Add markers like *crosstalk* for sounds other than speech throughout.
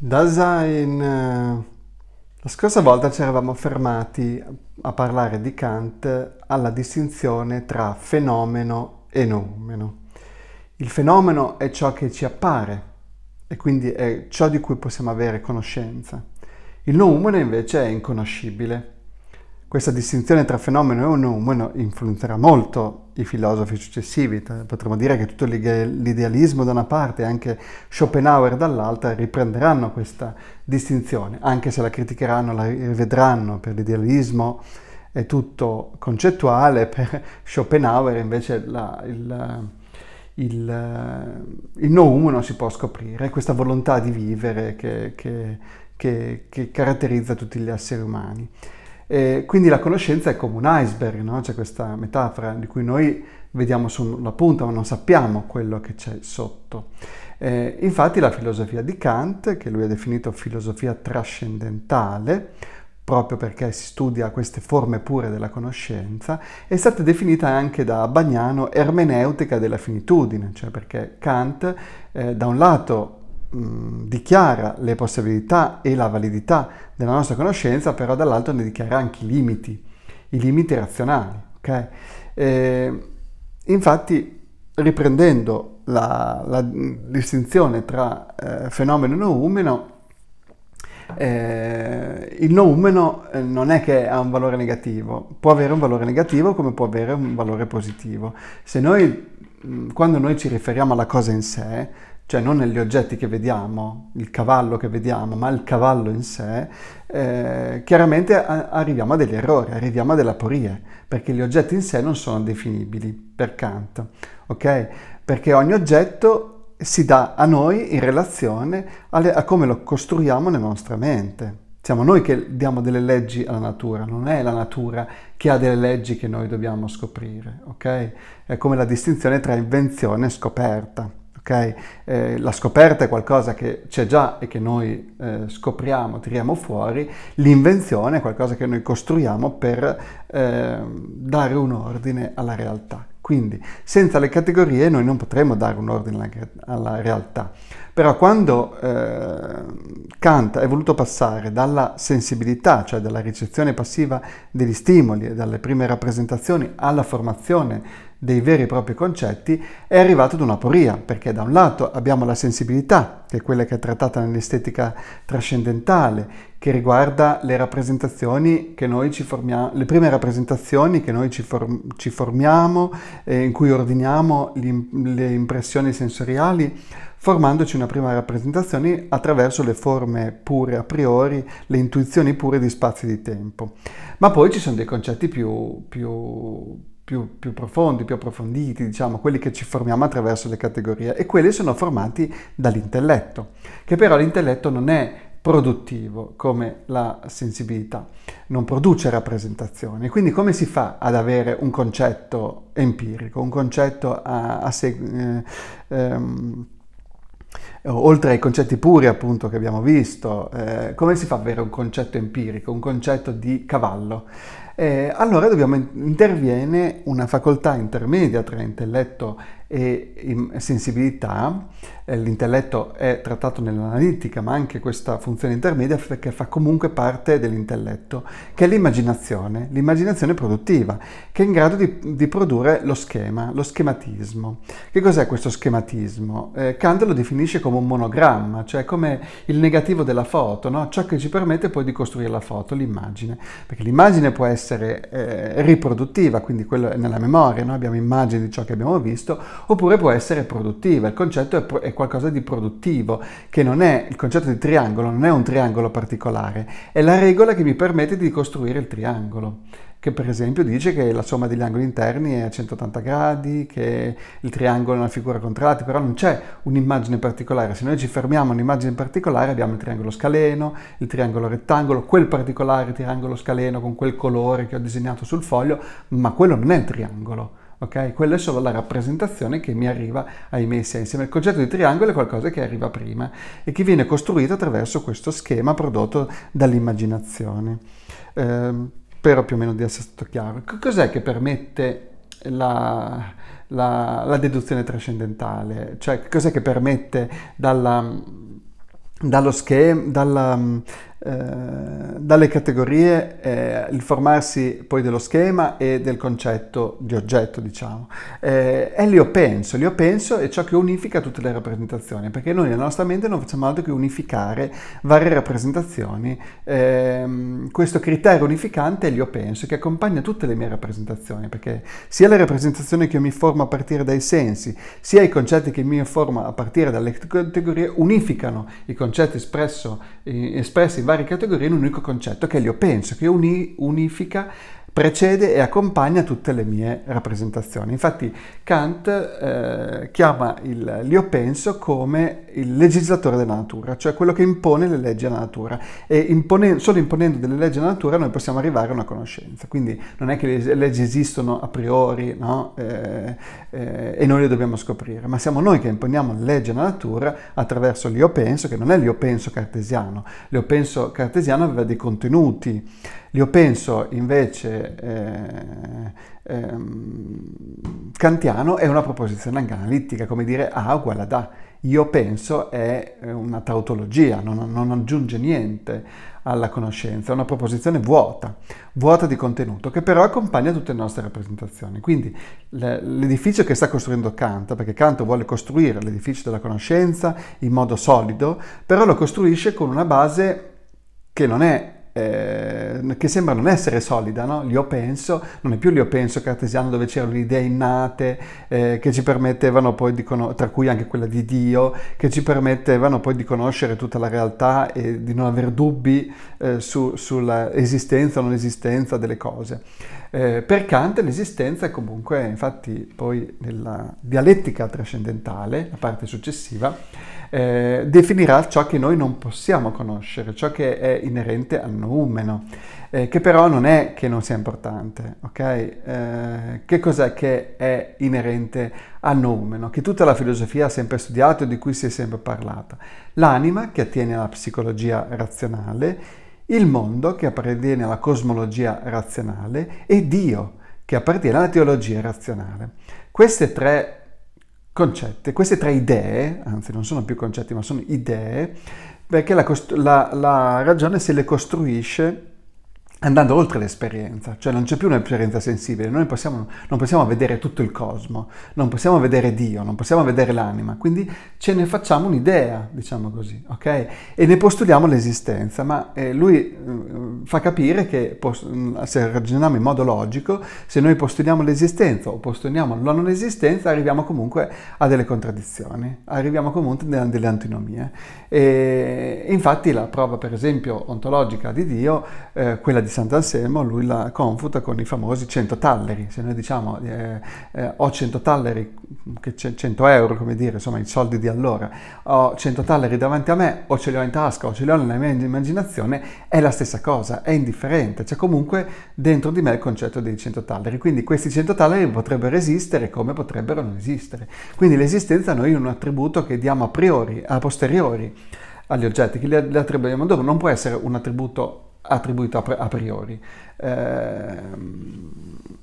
Dasein. Eh, la scorsa volta ci eravamo fermati a parlare di Kant alla distinzione tra fenomeno e noumeno. Il fenomeno è ciò che ci appare e quindi è ciò di cui possiamo avere conoscenza. Il noumeno invece è inconoscibile. Questa distinzione tra fenomeno e noumeno influenzerà molto i filosofi successivi. Potremmo dire che tutto l'idealismo da una parte e anche Schopenhauer dall'altra riprenderanno questa distinzione, anche se la criticheranno, la rivedranno per l'idealismo è tutto concettuale, *laughs* per Schopenhauer invece la, il, il, il no humo non si può scoprire, questa volontà di vivere che, che, che, che caratterizza tutti gli esseri umani. Eh, quindi la conoscenza è come un iceberg, no? c'è questa metafora di cui noi vediamo sulla punta ma non sappiamo quello che c'è sotto. Eh, infatti la filosofia di Kant, che lui ha definito filosofia trascendentale, proprio perché si studia queste forme pure della conoscenza, è stata definita anche da Bagnano ermeneutica della finitudine, cioè perché Kant eh, da un lato Mm, dichiara le possibilità e la validità della nostra conoscenza, però dall'altro ne dichiara anche i limiti, i limiti razionali. Okay? E, infatti, riprendendo la, la distinzione tra eh, fenomeno e noumeno, eh, il noumeno eh, non è che ha un valore negativo, può avere un valore negativo come può avere un valore positivo. Se noi, mm, quando noi ci riferiamo alla cosa in sé, cioè non negli oggetti che vediamo, il cavallo che vediamo, ma il cavallo in sé, eh, chiaramente a- arriviamo a degli errori, arriviamo a delle aporie, perché gli oggetti in sé non sono definibili per Kant, ok? Perché ogni oggetto si dà a noi in relazione alle- a come lo costruiamo nella nostra mente. Siamo noi che diamo delle leggi alla natura, non è la natura che ha delle leggi che noi dobbiamo scoprire, ok? È come la distinzione tra invenzione e scoperta. Okay? Eh, la scoperta è qualcosa che c'è già e che noi eh, scopriamo, tiriamo fuori, l'invenzione è qualcosa che noi costruiamo per eh, dare un ordine alla realtà. Quindi senza le categorie noi non potremmo dare un ordine alla, realtà. Però quando ehm, Kant è voluto passare dalla sensibilità, cioè dalla ricezione passiva degli stimoli e dalle prime rappresentazioni alla formazione dei veri e propri concetti, è arrivato ad un'aporia, perché da un lato abbiamo la sensibilità, che è quella che è trattata nell'estetica trascendentale, che riguarda le rappresentazioni che noi ci formiamo, le prime rappresentazioni che noi ci, form- ci formiamo, eh, in cui ordiniamo im- le impressioni sensoriali, formandoci una prima rappresentazione attraverso le forme pure a priori, le intuizioni pure di spazi di tempo. Ma poi ci sono dei concetti più, più più, più, profondi, più approfonditi, diciamo, quelli che ci formiamo attraverso le categorie e quelli sono formati dall'intelletto, che però l'intelletto non è produttivo come la sensibilità, non produce rappresentazioni. Quindi come si fa ad avere un concetto empirico, un concetto a, a se, eh, ehm, oltre ai concetti puri appunto che abbiamo visto, eh, come si fa ad avere un concetto empirico, un concetto di cavallo? Eh, allora dobbiamo, interviene una facoltà intermedia tra intelletto e sensibilità, eh, l'intelletto è trattato nell'analitica, ma anche questa funzione intermedia che fa comunque parte dell'intelletto, che è l'immaginazione, l'immaginazione produttiva, che è in grado di, di, produrre lo schema, lo schematismo. Che cos'è questo schematismo? Eh, Kant lo definisce come un monogramma, cioè come il negativo della foto, no? ciò che ci permette poi di costruire la foto, l'immagine, perché l'immagine può essere eh, riproduttiva, quindi quello è nella memoria, no? abbiamo immagini di ciò che abbiamo visto, oppure può essere produttiva. Il concetto è, pro- è qualcosa di produttivo, che non è il concetto di triangolo, non è un triangolo particolare, è la regola che mi permette di costruire il triangolo che per esempio dice che la somma degli angoli interni è a 180 gradi, che il triangolo è una figura contralata, però non c'è un'immagine particolare. Se noi ci fermiamo a un'immagine particolare abbiamo il triangolo scaleno, il triangolo rettangolo, quel particolare triangolo scaleno con quel colore che ho disegnato sul foglio, ma quello non è il triangolo ok? Quella è solo la rappresentazione che mi arriva ai miei sensi, ma il concetto di triangolo è qualcosa che arriva prima e che viene costruito attraverso questo schema prodotto dall'immaginazione. Eh, spero più o meno di essere stato chiaro. cos'è che permette la, la, la deduzione trascendentale? Cioè, cos'è che permette dalla dallo schema, dalla, eh, dalle categorie eh, il formarsi poi dello schema e del concetto di oggetto, diciamo. Eh, è l'io penso, l'io penso è ciò che unifica tutte le rappresentazioni, perché noi nella nostra mente non facciamo altro che unificare varie rappresentazioni. Eh, questo criterio unificante è l'io penso, che accompagna tutte le mie rappresentazioni, perché sia le rappresentazioni che io mi formo a partire dai sensi, sia i concetti che mi formo a partire dalle categorie unificano i concetti espresso, espressi in varie categorie in un unico concetto che è l'io penso, che uni, unifica precede e accompagna tutte le mie rappresentazioni. Infatti Kant eh, chiama l'io penso come il legislatore della natura, cioè quello che impone le leggi alla natura e impone, solo imponendo delle leggi alla natura noi possiamo arrivare a una conoscenza, quindi non è che le leggi esistono a priori no? eh, eh, e noi le dobbiamo scoprire, ma siamo noi che imponiamo le leggi alla natura attraverso l'io penso, che non è l'io penso cartesiano, l'io penso cartesiano aveva dei contenuti io penso invece eh, ehm, kantiano è una proposizione anche analitica, come dire A uguale ad A. Io penso è eh, una tautologia, non, non aggiunge niente alla conoscenza, è una proposizione vuota, vuota di contenuto, che però accompagna tutte le nostre rappresentazioni. Quindi l'edificio che sta costruendo Kant, perché Kant vuole costruire l'edificio della conoscenza in modo solido, però lo costruisce con una base che non è Ehm, che sembra non essere solida, no? L'io penso, non è più l'io penso cartesiano dove c'erano le idee innate eh, che ci permettevano poi di conoscere, tra cui anche quella di Dio, che ci permettevano poi di conoscere tutta la realtà e di non avere dubbi eh, su, sulla o non esistenza delle cose. Eh, per Kant l'esistenza è comunque, infatti poi nella dialettica trascendentale, la parte successiva, eh, definirà ciò che noi non possiamo conoscere, ciò che è inerente al noumeno, eh, che però non è che non sia importante, ok? Eh, che cos'è che è inerente al noumeno, che tutta la filosofia ha sempre studiato e di cui si è sempre parlato? L'anima, che attiene alla psicologia razionale, il mondo, che appartiene alla cosmologia razionale, e Dio, che appartiene alla teologia razionale. Queste tre concette, queste tre idee, anzi non sono più concetti ma sono idee, perché la, la, la ragione se le costruisce andando oltre l'esperienza, cioè non c'è più un'esperienza sensibile, noi possiamo, non possiamo vedere tutto il cosmo, non possiamo vedere Dio, non possiamo vedere l'anima, quindi ce ne facciamo un'idea, diciamo così, ok? E ne postuliamo l'esistenza, ma eh, lui eh, fa capire che mm, se ragioniamo in modo logico, se noi postuliamo l'esistenza o postuliamo la non esistenza, arriviamo comunque a delle contraddizioni, arriviamo comunque a delle antinomie. E, infatti la prova, per esempio, ontologica di Dio, eh, quella di di Sant'Anselmo lui la confuta con i famosi 100 talleri, se noi diciamo eh, eh, ho 100 talleri, 100 euro come dire, insomma i soldi di allora, ho 100 talleri davanti a me o ce li ho in tasca o ce li ho nella mia immaginazione, è la stessa cosa, è indifferente, c'è comunque dentro di me il concetto dei 100 talleri, quindi questi 100 talleri potrebbero esistere come potrebbero non esistere, quindi l'esistenza noi è un attributo che diamo a priori, a posteriori agli oggetti, che li attribuiamo dopo, non può essere un attributo attribuito a, priori. Ehm,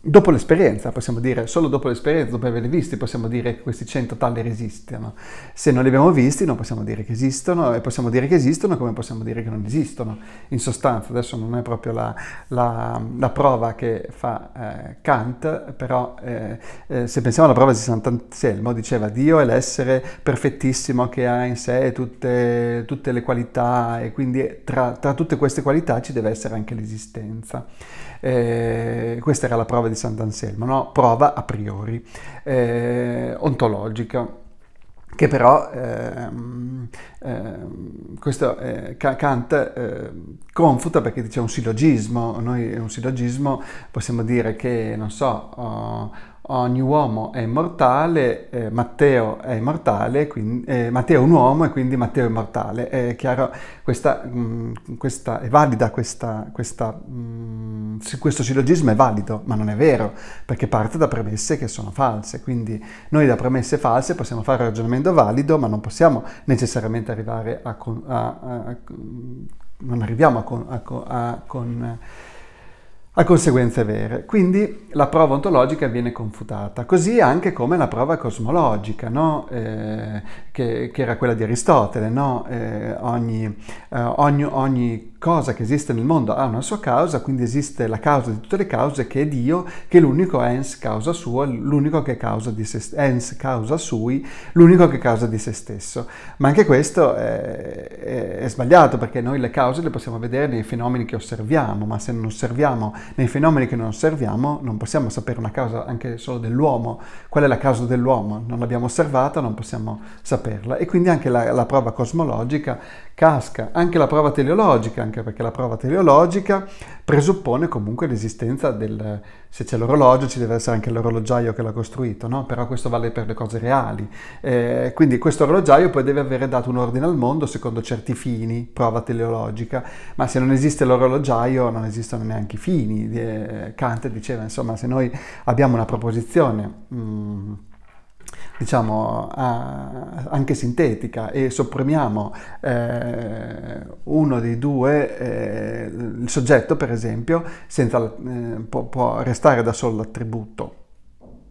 dopo l'esperienza, possiamo dire, solo dopo l'esperienza, dopo averli visti, possiamo dire che questi 100 talleri resistono. Se non li abbiamo visti, non possiamo dire che esistono e possiamo dire che esistono come possiamo dire che non esistono. In sostanza, adesso non è proprio la, la, la prova che fa eh, Kant, però eh, eh, se pensiamo alla prova di Sant'Anselmo, diceva Dio è l'essere perfettissimo che ha in sé tutte, tutte le qualità e quindi tra, tra tutte queste qualità ci deve essere anche l'esistenza. Eh, questa era la prova di Sant'Anselmo, no? prova a priori, eh, ontologica che però eh, eh, questo, eh, Kant eh, confuta perché dice un sillogismo, noi un sillogismo possiamo dire che, non so, oh, ogni uomo è immortale, eh, Matteo è immortale, quindi, eh, Matteo è un uomo e quindi Matteo è immortale. È chiaro, questa, mh, mm, questa è valida questa, questa, mh, mm, questo sillogismo è valido, ma non è vero, perché parte da premesse che sono false. Quindi noi da premesse false possiamo fare un ragionamento valido, ma non possiamo necessariamente arrivare a... Con, a, a, a non arriviamo a... Con, a con, a conseguenze vere. Quindi la prova ontologica viene confutata, così anche come la prova cosmologica, no? eh, che, che, era quella di Aristotele, no? eh, ogni, eh, ogni, ogni cosa che esiste nel mondo ha una sua causa, quindi esiste la causa di tutte le cause che è Dio, che è l'unico ens causa sua, l'unico che causa di se ens causa sui, l'unico che causa di se stesso. Ma anche questo è, è è sbagliato perché noi le cause le possiamo vedere nei fenomeni che osserviamo, ma se non osserviamo nei fenomeni che non osserviamo non possiamo sapere una causa anche solo dell'uomo. Qual è la causa dell'uomo? Non l'abbiamo osservata, non possiamo saperla. E quindi anche la, la prova cosmologica casca, anche la prova teleologica, anche perché la prova teleologica presuppone comunque l'esistenza del se c'è l'orologio ci deve essere anche l'orologiaio che l'ha costruito, no? però questo vale per le cose reali. Eh, quindi questo orologiaio poi deve avere dato un ordine al mondo secondo certi fini, prova teleologica, ma se non esiste l'orologiaio non esistono neanche i fini. Eh, Kant diceva, insomma, se noi abbiamo una proposizione... Mm, diciamo, a, anche sintetica e sopprimiamo eh, uno dei due, eh, il soggetto per esempio, senza, eh, può, può, restare da solo l'attributo.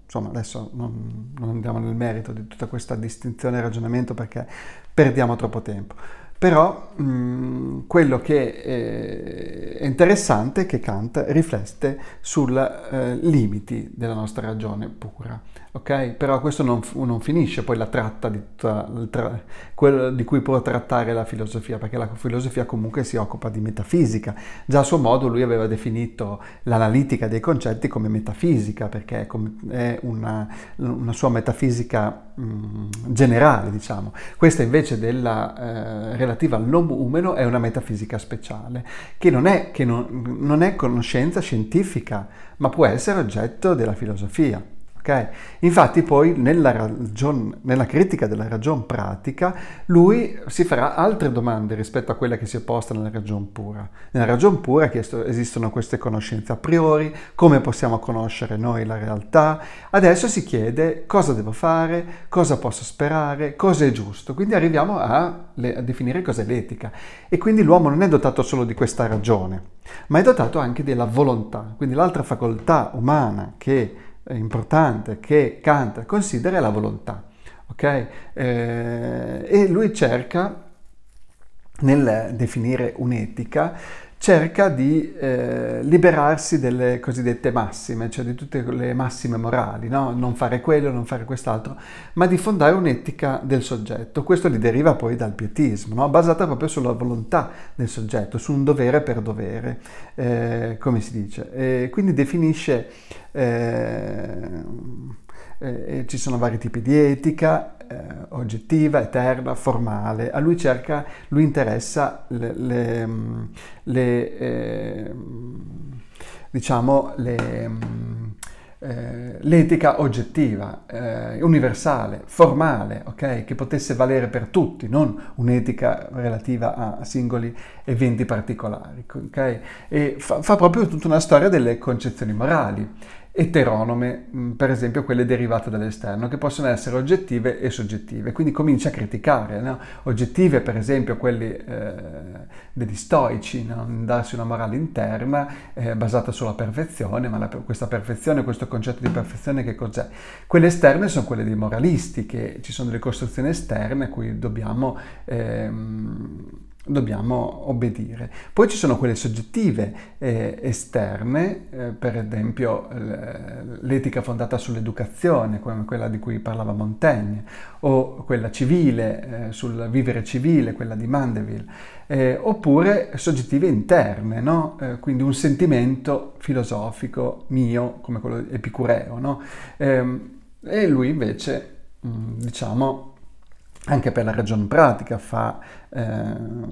Insomma, adesso non, non andiamo nel merito di tutta questa distinzione e ragionamento perché perdiamo troppo tempo. Però mh, mm, quello che eh, è interessante è che Kant riflette sui eh, limiti della nostra ragione pura. Okay? Però questo non, non, finisce poi la tratta di, tra, tra, quello di cui può trattare la filosofia, perché la filosofia comunque si occupa di metafisica. Già a suo modo lui aveva definito l'analitica dei concetti come metafisica, perché è, come, è una, una sua metafisica Mm, generale, diciamo. Questa invece della eh, relativa all'uomo umano è una metafisica speciale, che, non è, che non, non è conoscenza scientifica, ma può essere oggetto della filosofia. Okay? Infatti poi nella, ragion, nella critica della ragion pratica lui si farà altre domande rispetto a quella che si è posta nella ragion pura. Nella ragion pura chiesto, esistono queste conoscenze a priori, come possiamo conoscere noi la realtà. Adesso si chiede cosa devo fare, cosa posso sperare, cosa è giusto. Quindi arriviamo a, le, a definire cos'è l'etica. E quindi l'uomo non è dotato solo di questa ragione, ma è dotato anche della volontà. Quindi l'altra facoltà umana che importante che Kant considera è la volontà. Okay? Eh, e lui cerca nel definire un'etica cerca di eh, liberarsi delle cosiddette massime, cioè di tutte le massime morali, no? non fare quello, non fare quest'altro, ma di fondare un'etica del soggetto. Questo gli deriva poi dal pietismo, no? basata proprio sulla volontà del soggetto, su un dovere per dovere, eh, come si dice. E quindi definisce... Eh, eh, eh, ci sono vari tipi di etica, eh, oggettiva, eterna, formale. A lui cerca, lui interessa le, le, mm, le eh, diciamo, le, mm, eh, l'etica oggettiva, eh, universale, formale, okay? che potesse valere per tutti, non un'etica relativa a singoli eventi particolari. Okay? E fa, fa proprio tutta una storia delle concezioni morali eteronome, mm, per esempio quelle derivate dall'esterno, che possono essere oggettive e soggettive. Quindi comincia a criticare, no? oggettive per esempio quelle eh, degli stoici, no? darsi una morale interna eh, basata sulla perfezione, ma la, questa perfezione, questo concetto di perfezione che cos'è? Quelle esterne sono quelle dei moralisti, che ci sono delle costruzioni esterne a cui dobbiamo... Ehm, dobbiamo obbedire. Poi ci sono quelle soggettive eh, esterne, eh, per esempio l'etica fondata sull'educazione, come quella di cui parlava Montaigne, o quella civile, eh, sul vivere civile, quella di Mandeville, eh, oppure soggettive interne, no? Eh, quindi un sentimento filosofico mio, come quello epicureo. No? Ehm, e lui invece, mm, diciamo, anche per la ragione pratica fa eh,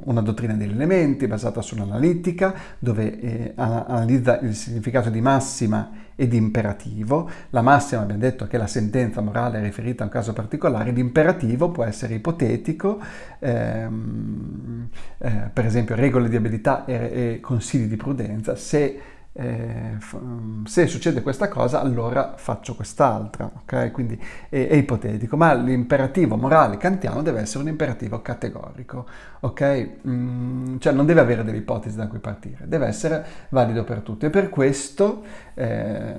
una dottrina degli elementi basata sull'analitica dove eh, analizza il significato di massima e di imperativo. La massima abbiamo detto che la sentenza morale è riferita a un caso particolare, l'imperativo può essere ipotetico, ehm, eh, per esempio regole di abilità e, e consigli di prudenza. Se eh, mm, se succede questa cosa allora faccio quest'altra, ok? Quindi è, è, ipotetico, ma l'imperativo morale kantiano deve essere un imperativo categorico, ok? Mm, cioè non deve avere delle ipotesi da cui partire, deve essere valido per tutti e per questo eh,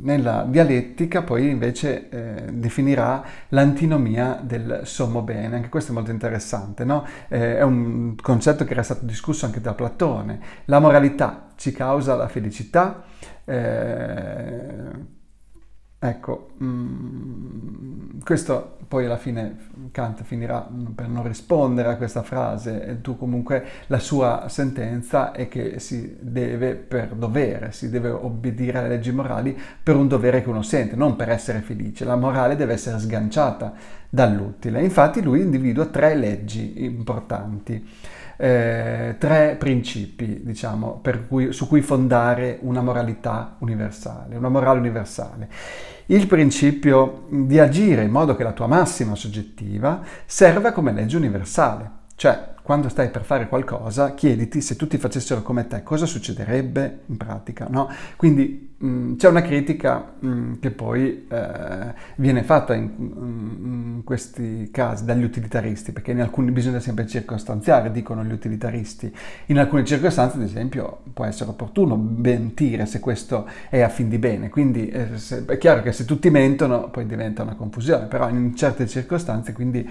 nella dialettica poi invece eh, definirà l'antinomia del sommo bene, anche questo è molto interessante, no? Eh, è un concetto che era stato discusso anche da Platone, la moralità ci causa la felicità. Eh, Ecco, mh, mm, questo poi alla fine Kant finirà per non rispondere a questa frase, tu comunque la sua sentenza è che si deve per dovere, si deve obbedire alle leggi morali per un dovere che uno sente, non per essere felice, la morale deve essere sganciata dall'utile. Infatti lui individua tre leggi importanti eh, tre principi, diciamo, cui, su cui fondare una moralità universale, una morale universale. Il principio di agire in modo che la tua massima soggettiva serva come legge universale, cioè quando stai per fare qualcosa, chiediti se tutti facessero come te, cosa succederebbe in pratica, no? Quindi mh, mm, c'è una critica mh, mm, che poi eh, viene fatta in, mm, in, questi casi dagli utilitaristi, perché in alcuni bisogna sempre circostanziare, dicono gli utilitaristi. In alcune circostanze, ad esempio, può essere opportuno mentire se questo è a fin di bene. Quindi eh, se, è chiaro che se tutti mentono poi diventa una confusione, però in certe circostanze, quindi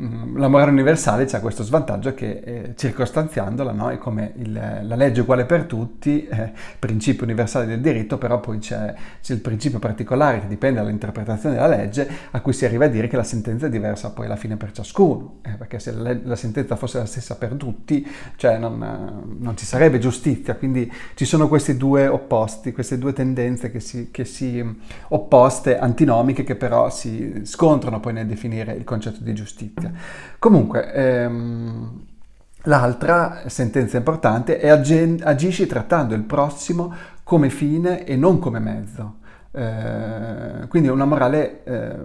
Mm, la morale universale ha questo svantaggio che eh, circostanziandola no? è come il, la legge uguale per tutti, eh, principio universale del diritto, però poi c'è, c'è, il principio particolare che dipende dall'interpretazione della legge a cui si arriva a dire che la sentenza è diversa poi alla fine per ciascuno, eh, perché se la, la, sentenza fosse la stessa per tutti cioè non, eh, non, ci sarebbe giustizia, quindi ci sono questi due opposti, queste due tendenze che si, che si mm, opposte, antinomiche, che però si scontrano poi nel definire il concetto di giustizia. Italia. Comunque, ehm, l'altra sentenza importante è agen- agisci trattando il prossimo come fine e non come mezzo. Eh, quindi è una morale eh,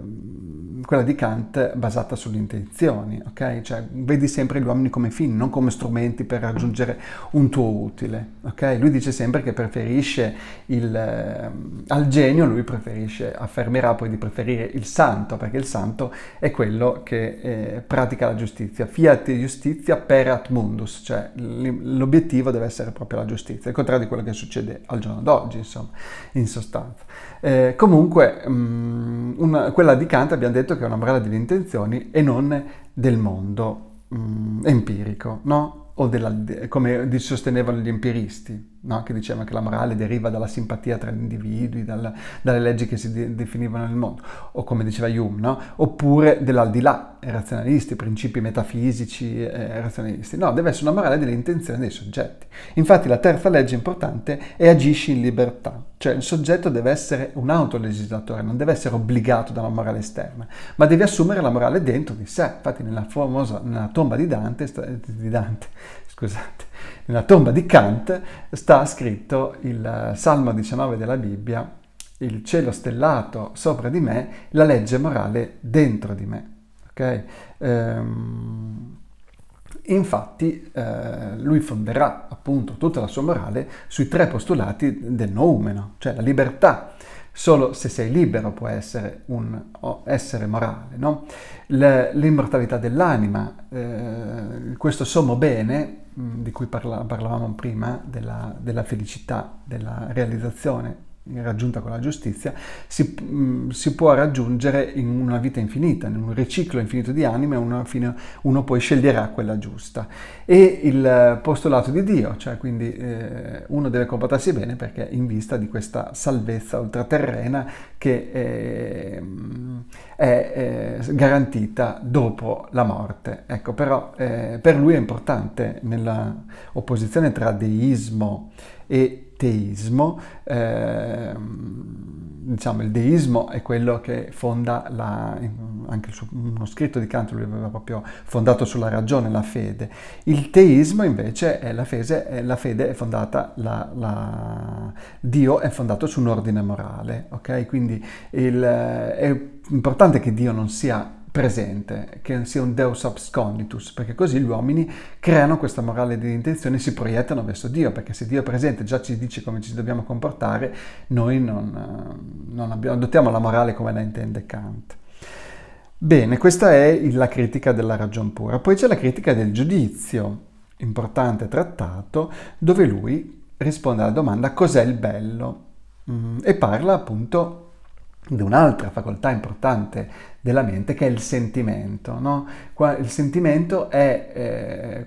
quella di Kant basata sulle intenzioni, ok? Cioè vedi sempre gli uomini come fini, non come strumenti per raggiungere un tuo utile, ok? Lui dice sempre che preferisce il, eh, al genio, lui preferisce, affermerà poi di preferire il santo, perché il santo è quello che eh, pratica la giustizia, fiat giustizia per at mundus, cioè l'obiettivo deve essere proprio la giustizia, il contrario di quello che succede al giorno d'oggi, insomma, in sostanza. Eh, comunque, mh, mm, una, quella di Kant abbiamo detto che che è una morale delle intenzioni e non del mondo mh, mm, empirico, no? O della, come sostenevano gli empiristi no? che diceva che la morale deriva dalla simpatia tra gli individui, dalla, dalle leggi che si de- definivano nel mondo, o come diceva Hume, no? oppure dell'aldilà, razionalisti, principi metafisici eh, razionalisti. No, deve essere una morale delle intenzioni dei soggetti. Infatti la terza legge importante è agisci in libertà, cioè il soggetto deve essere un autolegislatore, non deve essere obbligato da una morale esterna, ma deve assumere la morale dentro di sé. Infatti nella famosa nella tomba di Dante, di Dante scusate, nella tomba di Kant sta scritto il Salmo 19 della Bibbia, il cielo stellato sopra di me, la legge morale dentro di me. Okay? Ehm, infatti eh, lui fonderà appunto tutta la sua morale sui tre postulati del noumeno, cioè la libertà. Solo se sei libero può essere un essere morale, no? L'immortalità dell'anima, eh, questo sommo bene di cui parla- parlavamo prima, della, della felicità, della realizzazione raggiunta con la giustizia, si, mm, si, può raggiungere in una vita infinita, in un riciclo infinito di anime, uno, fine, uno poi sceglierà quella giusta. E il postulato di Dio, cioè quindi eh, uno deve comportarsi bene perché in vista di questa salvezza ultraterrena che eh, mm, è, è, eh, è garantita dopo la morte. Ecco, però eh, per lui è importante nella opposizione tra deismo e teismo, eh, diciamo il deismo è quello che fonda la, anche su, uno scritto di Kant lui aveva proprio fondato sulla ragione la fede, il teismo invece è la, fede, è la fede è fondata, la, la, Dio è fondato su un ordine morale, ok? Quindi il, è importante che Dio non sia presente, che sia un Deus absconditus, perché così gli uomini creano questa morale di intenzione e si proiettano verso Dio, perché se Dio è presente già ci dice come ci dobbiamo comportare, noi non, eh, non abbiamo, adottiamo la morale come la intende Kant. Bene, questa è la critica della ragion pura. Poi c'è la critica del giudizio, importante trattato, dove lui risponde alla domanda cos'è il bello mm, e parla appunto di un'altra facoltà importante della mente che è il sentimento. No? il sentimento è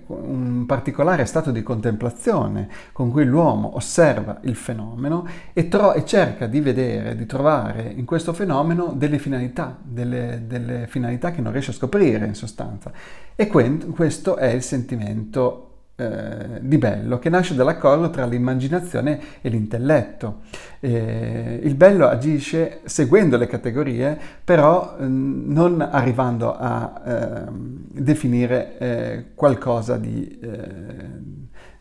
eh, un particolare stato di contemplazione con cui l'uomo osserva il fenomeno e, tro- e cerca di vedere, di trovare in questo fenomeno delle finalità, delle, delle finalità che non riesce a scoprire in sostanza. E que- questo è il sentimento eh, di bello che nasce dall'accordo tra l'immaginazione e l'intelletto. Eh, il bello agisce seguendo le categorie, però eh, non arrivando a ehm, definire eh, qualcosa di eh,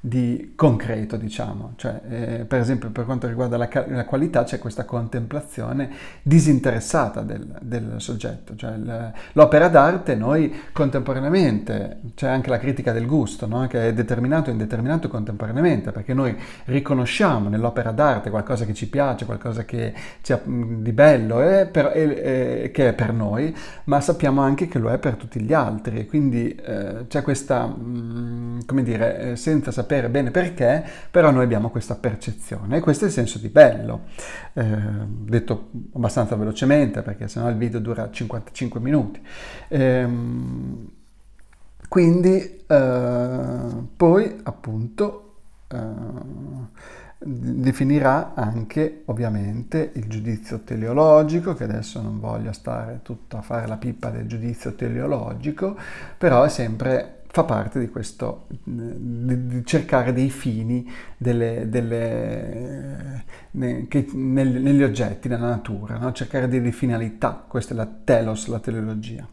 di concreto, diciamo. Cioè, eh, per esempio, per quanto riguarda la, la qualità, c'è questa contemplazione disinteressata del, del soggetto. Cioè, l'opera d'arte, noi contemporaneamente, c'è anche la critica del gusto, no? che è determinato e indeterminato contemporaneamente, perché noi riconosciamo nell'opera d'arte qualcosa che ci piace, qualcosa che ci ha, di bello, e eh, eh, che è per noi, ma sappiamo anche che lo è per tutti gli altri. Quindi eh, c'è questa, mh, come dire, eh, senza sapere sapere bene perché, però noi abbiamo questa percezione e questo è il senso di bello. Eh, detto abbastanza velocemente perché sennò il video dura 55 minuti. Eh, quindi eh, poi appunto eh, definirà anche ovviamente il giudizio teleologico, che adesso non voglio stare tutto a fare la pippa del giudizio teleologico, però è sempre fa parte di questo, di, cercare dei fini delle, delle, che, nel, negli oggetti, nella natura, no? cercare delle finalità, questa è la telos, la teleologia.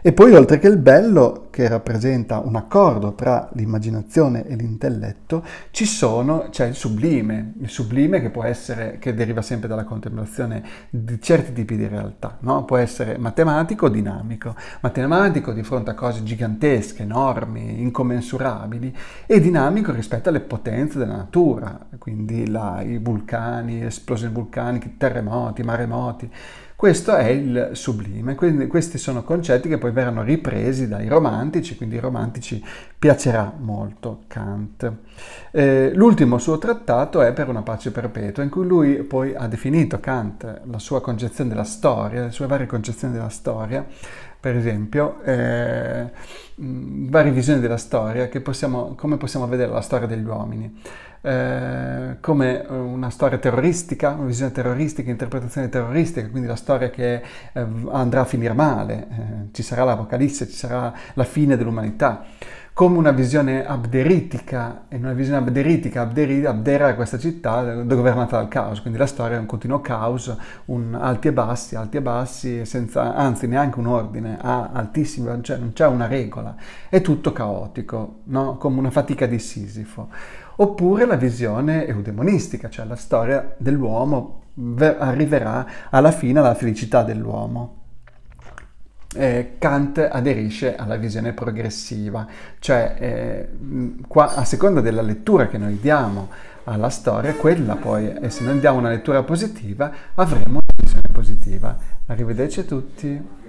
E poi oltre che il bello, che rappresenta un accordo tra l'immaginazione e l'intelletto, ci sono, c'è il sublime, il sublime che può essere, che deriva sempre dalla contemplazione di certi tipi di realtà, no? può essere matematico o dinamico, matematico di fronte a cose gigantesche, enormi, incommensurabili, e dinamico rispetto alle potenze della natura, quindi la, i vulcani, esplosioni vulcaniche, terremoti, maremoti questo è il sublime, quindi questi sono concetti che poi verranno ripresi dai romantici, quindi ai romantici piacerà molto Kant. Eh, l'ultimo suo trattato è Per una pace perpetua, in cui lui poi ha definito Kant la sua concezione della storia, le sue varie concezioni della storia, per esempio, eh, varie visioni della storia, possiamo, come possiamo vedere la storia degli uomini. Eh, come una storia terroristica, una visione terroristica, interpretazione terroristica, quindi la storia che eh, andrà a finire male, eh, ci sarà l'Apocalisse, ci sarà la fine dell'umanità come una visione abderitica, in una visione abderitica, abderi, Abdera è questa città eh, governata dal caos, quindi la storia è un continuo caos, un alti e bassi, alti e bassi, senza, anzi neanche un ordine, a altissimo, cioè non c'è una regola, è tutto caotico, no? come una fatica di Sisifo oppure la visione eudemonistica, cioè la storia dell'uomo arriverà alla fine alla felicità dell'uomo. Eh, Kant aderisce alla visione progressiva, cioè eh, qua, a seconda della lettura che noi diamo alla storia, quella poi, e se noi diamo una lettura positiva, avremo una visione positiva. Arrivederci a tutti.